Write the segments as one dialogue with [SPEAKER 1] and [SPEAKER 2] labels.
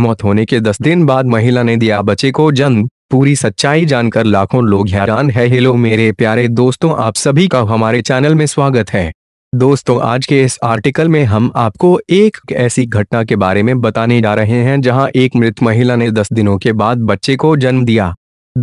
[SPEAKER 1] मौत होने के दस दिन बाद महिला ने दिया बच्चे को जन्म पूरी सच्चाई जानकर लाखों लोग हैरान है हेलो मेरे प्यारे दोस्तों आप सभी का हमारे चैनल में स्वागत है दोस्तों आज के इस आर्टिकल में हम आपको एक ऐसी घटना के बारे में बताने जा रहे हैं जहां एक मृत महिला ने दस दिनों के बाद बच्चे को जन्म दिया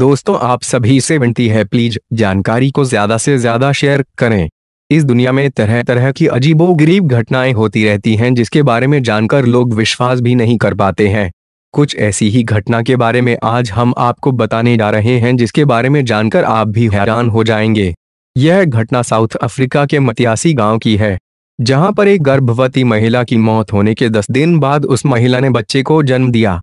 [SPEAKER 1] दोस्तों आप सभी से विनती है प्लीज जानकारी को ज्यादा से ज्यादा शेयर करें इस दुनिया में तरह तरह की अजीबो गरीब घटनाएं होती रहती हैं जिसके बारे में जानकर लोग विश्वास भी नहीं कर पाते हैं कुछ ऐसी ही घटना के बारे में आज हम आपको बताने जा रहे हैं जिसके बारे में जानकर आप भी हैरान हो जाएंगे यह घटना साउथ अफ्रीका के मतियासी गांव की है जहां पर एक गर्भवती महिला की मौत होने के दस दिन बाद उस महिला ने बच्चे को जन्म दिया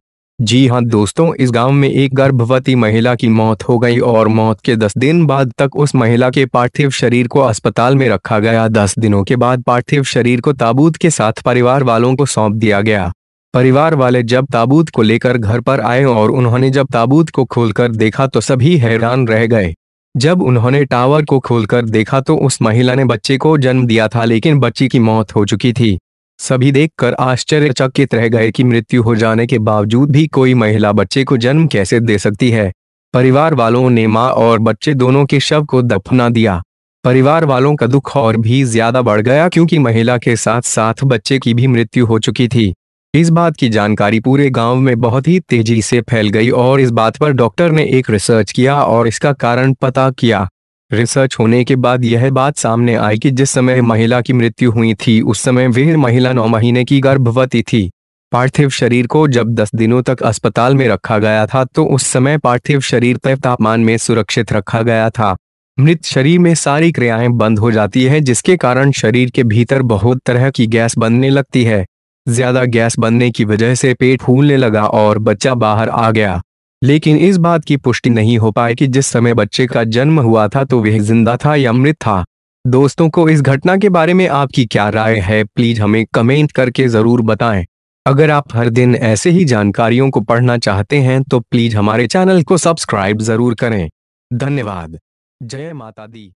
[SPEAKER 1] जी हाँ दोस्तों इस गांव में एक गर्भवती महिला की मौत हो गई और मौत के 10 दिन बाद तक उस महिला के पार्थिव शरीर को अस्पताल में रखा गया 10 दिनों के बाद पार्थिव शरीर को ताबूत के साथ परिवार वालों को सौंप दिया गया परिवार वाले जब ताबूत को लेकर घर पर आए और उन्होंने जब ताबूत को खोलकर देखा तो सभी हैरान रह गए जब उन्होंने टावर को खोलकर देखा तो उस महिला ने बच्चे को जन्म दिया था लेकिन बच्ची की मौत हो चुकी थी सभी देखकर आश्चर्यचकित रह गए कि मृत्यु हो जाने के बावजूद भी कोई महिला बच्चे को जन्म कैसे दे सकती है परिवार वालों ने माँ और बच्चे दोनों के शव को दफना दिया परिवार वालों का दुख और भी ज्यादा बढ़ गया क्योंकि महिला के साथ साथ बच्चे की भी मृत्यु हो चुकी थी इस बात की जानकारी पूरे गांव में बहुत ही तेजी से फैल गई और इस बात पर डॉक्टर ने एक रिसर्च किया और इसका कारण पता किया रिसर्च होने के बाद यह बात सामने आई कि जिस समय महिला की मृत्यु हुई थी उस समय वह महिला नौ महीने की गर्भवती थी पार्थिव शरीर को जब 10 दिनों तक अस्पताल में रखा गया था तो उस समय पार्थिव शरीर तय तापमान में सुरक्षित रखा गया था मृत शरीर में सारी क्रियाएं बंद हो जाती है जिसके कारण शरीर के भीतर बहुत तरह की गैस बनने लगती है ज्यादा गैस बनने की वजह से पेट फूलने लगा और बच्चा बाहर आ गया लेकिन इस बात की पुष्टि नहीं हो पाई कि जिस समय बच्चे का जन्म हुआ था तो वह जिंदा था या मृत था दोस्तों को इस घटना के बारे में आपकी क्या राय है प्लीज हमें कमेंट करके जरूर बताएं अगर आप हर दिन ऐसे ही जानकारियों को पढ़ना चाहते हैं तो प्लीज हमारे चैनल को सब्सक्राइब जरूर करें धन्यवाद जय माता दी